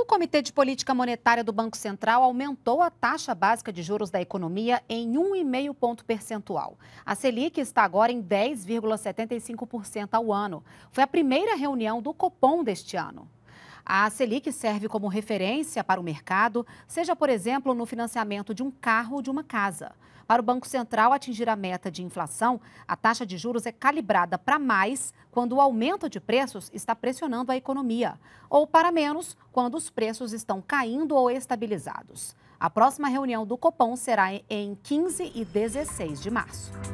O Comitê de Política Monetária do Banco Central aumentou a taxa básica de juros da economia em 1,5 ponto percentual. A Selic está agora em 10,75% ao ano. Foi a primeira reunião do Copom deste ano. A Selic serve como referência para o mercado, seja, por exemplo, no financiamento de um carro ou de uma casa. Para o Banco Central atingir a meta de inflação, a taxa de juros é calibrada para mais quando o aumento de preços está pressionando a economia, ou para menos quando os preços estão caindo ou estabilizados. A próxima reunião do Copom será em 15 e 16 de março.